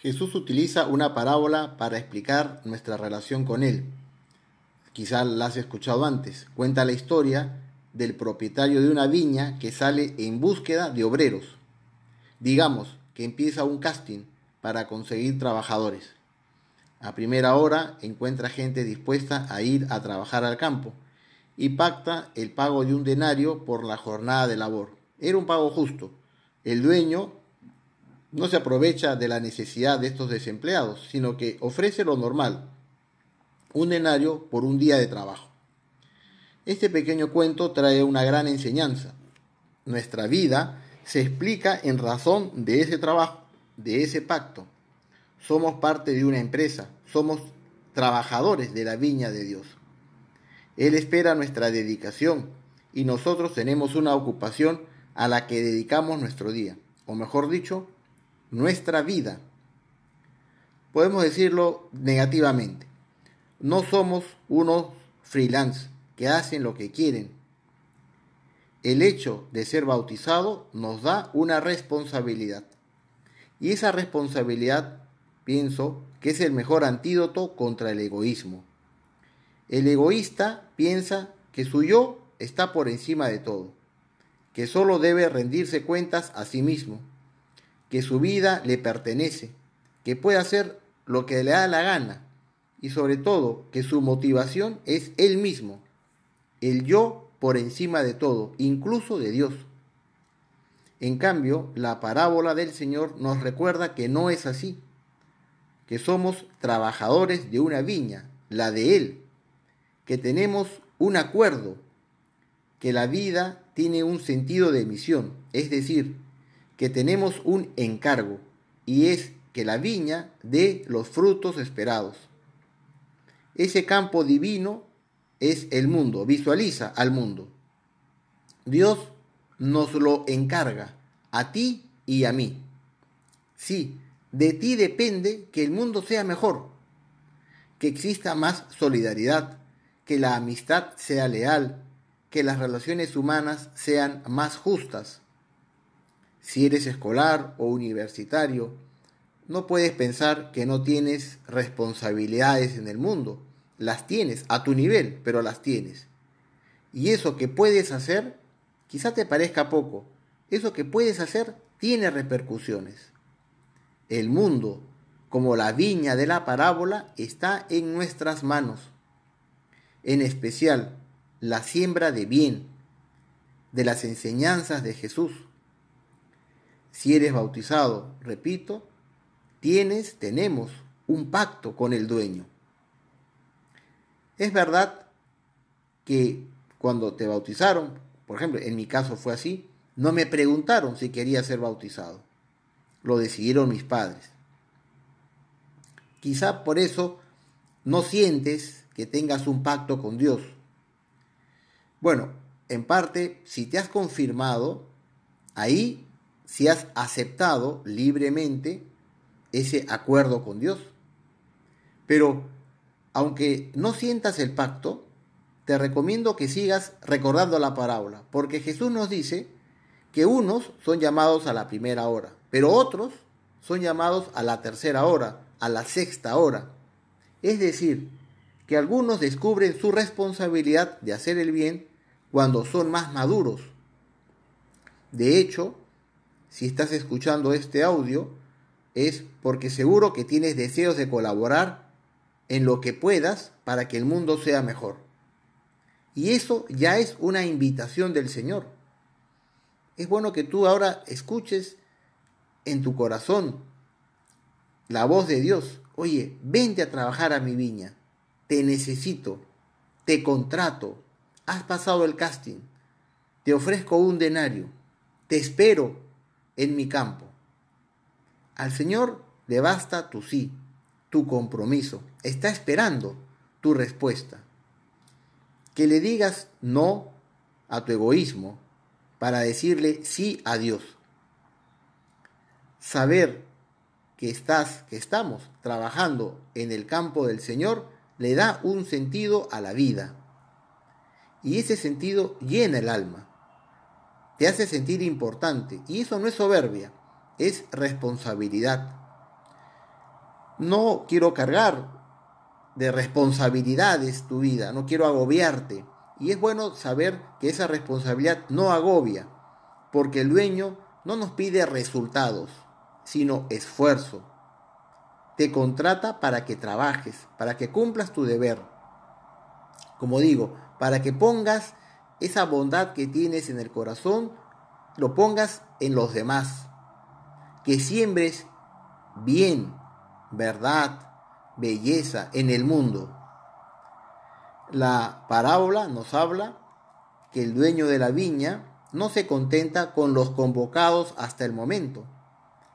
Jesús utiliza una parábola para explicar nuestra relación con Él. Quizá la has escuchado antes. Cuenta la historia del propietario de una viña que sale en búsqueda de obreros. Digamos que empieza un casting para conseguir trabajadores. A primera hora encuentra gente dispuesta a ir a trabajar al campo y pacta el pago de un denario por la jornada de labor. Era un pago justo. El dueño no se aprovecha de la necesidad de estos desempleados, sino que ofrece lo normal, un denario por un día de trabajo. Este pequeño cuento trae una gran enseñanza. Nuestra vida se explica en razón de ese trabajo, de ese pacto. Somos parte de una empresa, somos trabajadores de la viña de Dios. Él espera nuestra dedicación y nosotros tenemos una ocupación a la que dedicamos nuestro día, o mejor dicho, nuestra vida. Podemos decirlo negativamente. No somos unos freelance que hacen lo que quieren. El hecho de ser bautizado nos da una responsabilidad. Y esa responsabilidad, pienso, que es el mejor antídoto contra el egoísmo. El egoísta piensa que su yo está por encima de todo, que solo debe rendirse cuentas a sí mismo que su vida le pertenece, que puede hacer lo que le da la gana y sobre todo que su motivación es él mismo, el yo por encima de todo, incluso de Dios. En cambio, la parábola del Señor nos recuerda que no es así, que somos trabajadores de una viña, la de Él, que tenemos un acuerdo, que la vida tiene un sentido de misión, es decir, que tenemos un encargo, y es que la viña dé los frutos esperados. Ese campo divino es el mundo, visualiza al mundo. Dios nos lo encarga, a ti y a mí. Sí, de ti depende que el mundo sea mejor, que exista más solidaridad, que la amistad sea leal, que las relaciones humanas sean más justas, si eres escolar o universitario, no puedes pensar que no tienes responsabilidades en el mundo. Las tienes, a tu nivel, pero las tienes. Y eso que puedes hacer, quizá te parezca poco, eso que puedes hacer tiene repercusiones. El mundo, como la viña de la parábola, está en nuestras manos. En especial, la siembra de bien, de las enseñanzas de Jesús si eres bautizado, repito, tienes, tenemos un pacto con el dueño. Es verdad que cuando te bautizaron, por ejemplo, en mi caso fue así, no me preguntaron si quería ser bautizado. Lo decidieron mis padres. Quizá por eso no sientes que tengas un pacto con Dios. Bueno, en parte, si te has confirmado, ahí si has aceptado libremente ese acuerdo con Dios. Pero aunque no sientas el pacto, te recomiendo que sigas recordando la parábola, porque Jesús nos dice que unos son llamados a la primera hora, pero otros son llamados a la tercera hora, a la sexta hora. Es decir, que algunos descubren su responsabilidad de hacer el bien cuando son más maduros. De hecho, si estás escuchando este audio, es porque seguro que tienes deseos de colaborar en lo que puedas para que el mundo sea mejor. Y eso ya es una invitación del Señor. Es bueno que tú ahora escuches en tu corazón la voz de Dios. Oye, vente a trabajar a mi viña. Te necesito. Te contrato. Has pasado el casting. Te ofrezco un denario. Te espero en mi campo. Al Señor le basta tu sí, tu compromiso. Está esperando tu respuesta. Que le digas no a tu egoísmo para decirle sí a Dios. Saber que estás, que estamos trabajando en el campo del Señor le da un sentido a la vida. Y ese sentido llena el alma te hace sentir importante. Y eso no es soberbia, es responsabilidad. No quiero cargar de responsabilidades tu vida, no quiero agobiarte. Y es bueno saber que esa responsabilidad no agobia, porque el dueño no nos pide resultados, sino esfuerzo. Te contrata para que trabajes, para que cumplas tu deber. Como digo, para que pongas esa bondad que tienes en el corazón, lo pongas en los demás. Que siembres bien, verdad, belleza en el mundo. La parábola nos habla que el dueño de la viña no se contenta con los convocados hasta el momento.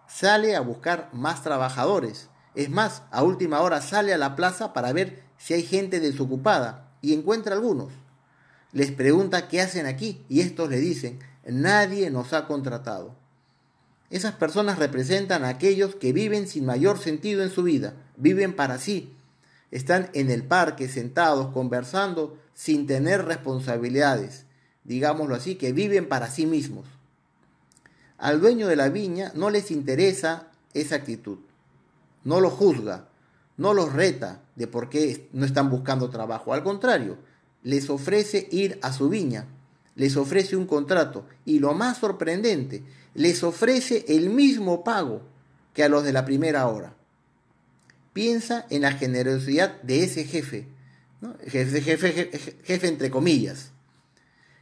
Sale a buscar más trabajadores. Es más, a última hora sale a la plaza para ver si hay gente desocupada y encuentra algunos les pregunta qué hacen aquí y estos le dicen, nadie nos ha contratado. Esas personas representan a aquellos que viven sin mayor sentido en su vida, viven para sí, están en el parque sentados conversando sin tener responsabilidades, digámoslo así, que viven para sí mismos. Al dueño de la viña no les interesa esa actitud, no lo juzga, no los reta de por qué no están buscando trabajo, al contrario, les ofrece ir a su viña, les ofrece un contrato y lo más sorprendente, les ofrece el mismo pago que a los de la primera hora. Piensa en la generosidad de ese jefe, jefe, jefe, jefe entre comillas.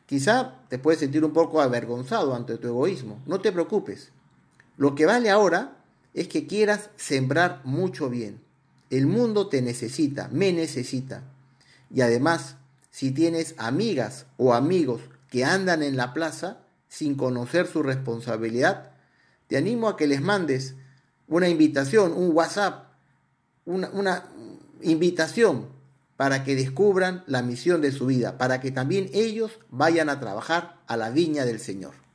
Quizá te puedes sentir un poco avergonzado ante tu egoísmo, no te preocupes. Lo que vale ahora es que quieras sembrar mucho bien. El mundo te necesita, me necesita. Y además, si tienes amigas o amigos que andan en la plaza sin conocer su responsabilidad, te animo a que les mandes una invitación, un WhatsApp, una, invitación para que descubran la misión de su vida, para que también ellos vayan a trabajar a la viña del Señor.